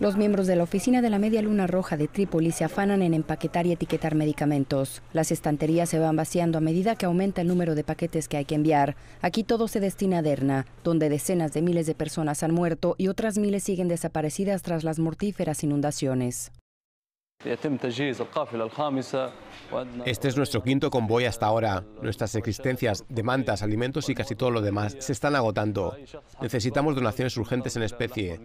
Los miembros de la oficina de la Media Luna Roja de Trípoli se afanan en empaquetar y etiquetar medicamentos. Las estanterías se van vaciando a medida que aumenta el número de paquetes que hay que enviar. Aquí todo se destina a Derna, donde decenas de miles de personas han muerto y otras miles siguen desaparecidas tras las mortíferas inundaciones. Este es nuestro quinto convoy hasta ahora. Nuestras existencias de mantas, alimentos y casi todo lo demás se están agotando. Necesitamos donaciones urgentes en especie.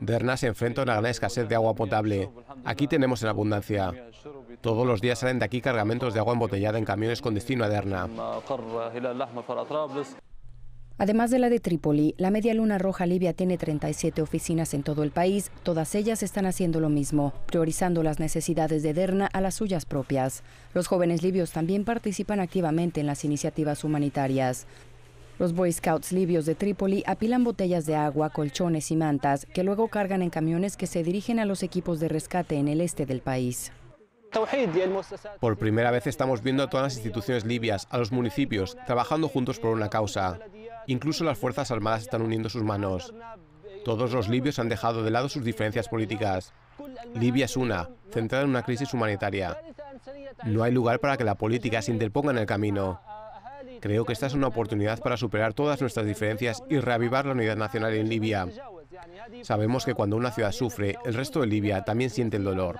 Derna se enfrenta a una gran escasez de agua potable. Aquí tenemos en abundancia. Todos los días salen de aquí cargamentos de agua embotellada en camiones con destino a Derna. Además de la de Trípoli, la Media Luna Roja Libia tiene 37 oficinas en todo el país. Todas ellas están haciendo lo mismo, priorizando las necesidades de Derna a las suyas propias. Los jóvenes libios también participan activamente en las iniciativas humanitarias. Los Boy Scouts libios de Trípoli apilan botellas de agua, colchones y mantas que luego cargan en camiones que se dirigen a los equipos de rescate en el este del país. Por primera vez estamos viendo a todas las instituciones libias, a los municipios, trabajando juntos por una causa. Incluso las Fuerzas Armadas están uniendo sus manos. Todos los libios han dejado de lado sus diferencias políticas. Libia es una, centrada en una crisis humanitaria. No hay lugar para que la política se interponga en el camino. Creo que esta es una oportunidad para superar todas nuestras diferencias y reavivar la unidad nacional en Libia. Sabemos que cuando una ciudad sufre, el resto de Libia también siente el dolor.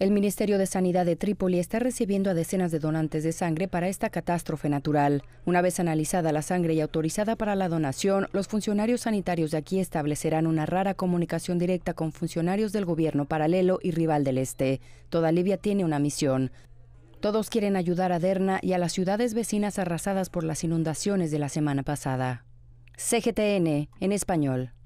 El Ministerio de Sanidad de Trípoli está recibiendo a decenas de donantes de sangre para esta catástrofe natural. Una vez analizada la sangre y autorizada para la donación, los funcionarios sanitarios de aquí establecerán una rara comunicación directa con funcionarios del gobierno paralelo y rival del Este. Toda Libia tiene una misión. Todos quieren ayudar a Derna y a las ciudades vecinas arrasadas por las inundaciones de la semana pasada. CGTN, en español.